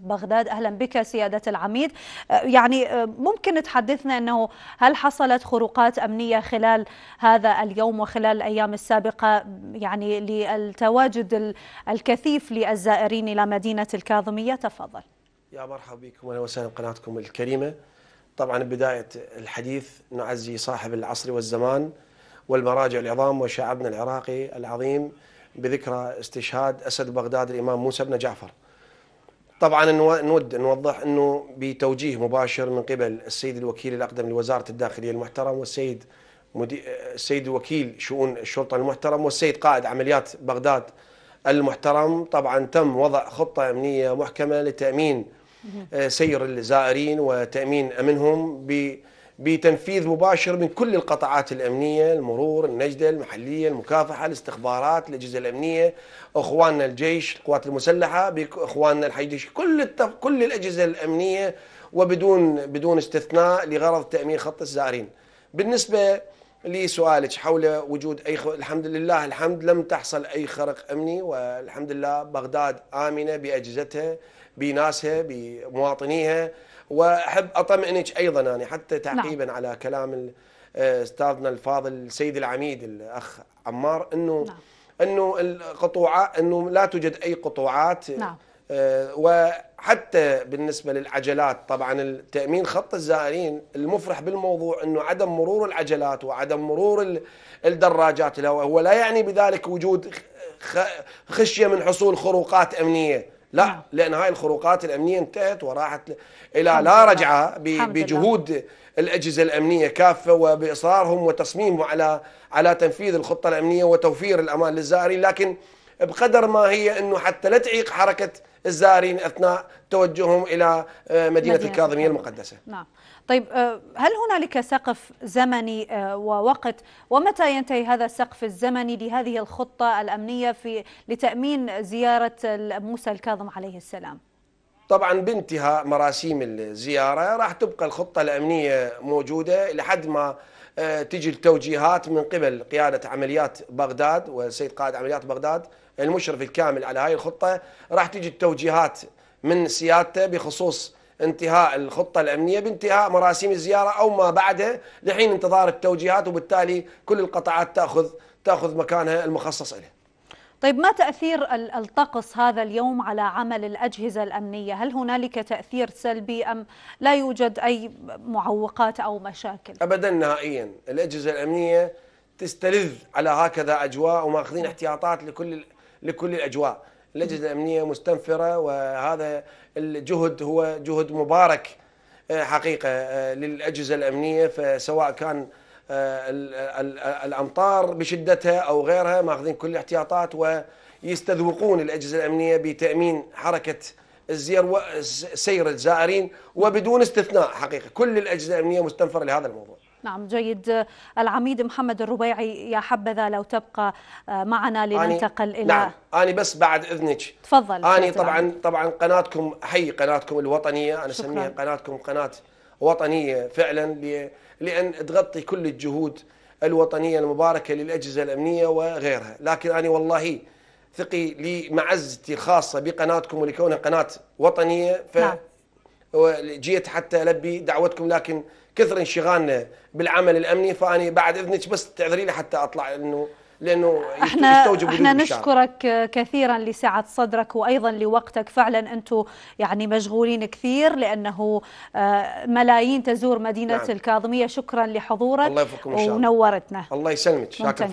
بغداد اهلا بك سياده العميد آه، يعني آه، ممكن تحدثنا انه هل حصلت خروقات امنيه خلال هذا اليوم وخلال الايام السابقه يعني للتواجد الكثيف للزائرين الى مدينه الكاظميه تفضل يا مرحبا بكم اهلا وسهلا بقناتكم الكريمه طبعا بدايه الحديث نعزي صاحب العصر والزمان والمراجع العظام وشعبنا العراقي العظيم بذكرى استشهاد اسد بغداد الامام موسى بن جعفر طبعا نود نوضح انه بتوجيه مباشر من قبل السيد الوكيل الاقدم لوزاره الداخليه المحترم والسيد مدي... السيد وكيل شؤون الشرطه المحترم والسيد قائد عمليات بغداد المحترم طبعا تم وضع خطه امنيه محكمه لتامين آه، سير الزائرين وتامين امنهم ب بتنفيذ مباشر من كل القطاعات الأمنية المرور النجدة المحلية المكافحة الاستخبارات الأجهزة الأمنية أخواننا الجيش القوات المسلحة أخواننا الحيدش كل التف... كل الأجهزة الأمنية وبدون بدون استثناء لغرض تأمين خط الزائرين بالنسبة لسؤالك حول وجود أي خ... الحمد لله الحمد لم تحصل أي خرق أمني والحمد لله بغداد آمنة بأجهزتها بناسها بمواطنيها واحب اطمئنك ايضا انا حتى نعم. تعقيبا نعم. على كلام استاذنا الفاضل السيد العميد الاخ عمار انه نعم. انه القطوعات انه لا توجد اي قطوعات نعم. آه، وحتى بالنسبه للعجلات طبعا التامين خط الزائرين المفرح بالموضوع انه عدم مرور العجلات وعدم مرور الدراجات هو لا يعني بذلك وجود خشيه من حصول خروقات امنيه لا نعم. لأن هاي الخروقات الأمنية انتهت وراحت إلى لا رجعة بجهود الأجهزة الأمنية كافة وبإصرارهم وتصميمهم على على تنفيذ الخطة الأمنية وتوفير الأمان للزائرين لكن بقدر ما هي أنه حتى لا تعيق حركة الزائرين أثناء توجههم إلى آه، مدينة, مدينة الكاظمية المقدسة نعم طيب آه، هل هنالك سقف زمني آه، ووقت ومتى ينتهي هذا السقف الزمني لهذه الخطة الأمنية في لتأمين زيارة موسى الكاظم عليه السلام؟ طبعا بانتهاء مراسيم الزيارة راح تبقى الخطة الأمنية موجودة لحد ما آه، تجي التوجيهات من قبل قيادة عمليات بغداد والسيد قائد عمليات بغداد المشرف الكامل على هاي الخطة راح تجي التوجيهات من سيادته بخصوص انتهاء الخطة الأمنية بانتهاء مراسيم الزيارة أو ما بعده لحين انتظار التوجيهات وبالتالي كل القطاعات تأخذ تأخذ مكانها المخصص لها. طيب ما تأثير الطقس هذا اليوم على عمل الأجهزة الأمنية هل هنالك تأثير سلبي أم لا يوجد أي معوقات أو مشاكل أبدا نهائيا الأجهزة الأمنية تستلذ على هكذا أجواء وماخذين نعم. احتياطات لكل لكل الأجواء الأجهزة الأمنية مستنفرة وهذا الجهد هو جهد مبارك آه، حقيقة آه، للأجهزة الأمنية فسواء كان آه، الامطار بشدتها او غيرها ماخذين كل الاحتياطات ويستذوقون الاجهزه الامنيه بتامين حركه الزير وسير الزائرين وبدون استثناء حقيقه كل الاجهزه الامنيه مستنفره لهذا الموضوع. نعم جيد العميد محمد الربيعي يا حبذا لو تبقى آه، معنا لننتقل الى نعم انا بس بعد اذنك تفضل انا طبعا طبعا قناتكم حي قناتكم الوطنيه انا اسميها قناتكم قناه وطنية فعلا لأن تغطي كل الجهود الوطنية المباركة للأجهزة الأمنية وغيرها لكن أنا والله ثقي لمعزتي الخاصة بقناتكم ولكونها قناة وطنية ف نعم. جيت حتى البي دعوتكم لكن كثر انشغالنا بالعمل الامني فاني بعد اذنك بس تعذري لي حتى اطلع انه لانه احنا احنا نشكرك كثيرا لسعه صدرك وايضا لوقتك فعلا انتم يعني مشغولين كثير لانه آه، ملايين تزور مدينه نعم. الكاظميه شكرا لحضورك الله ونورتنا الله يسلمك شكرا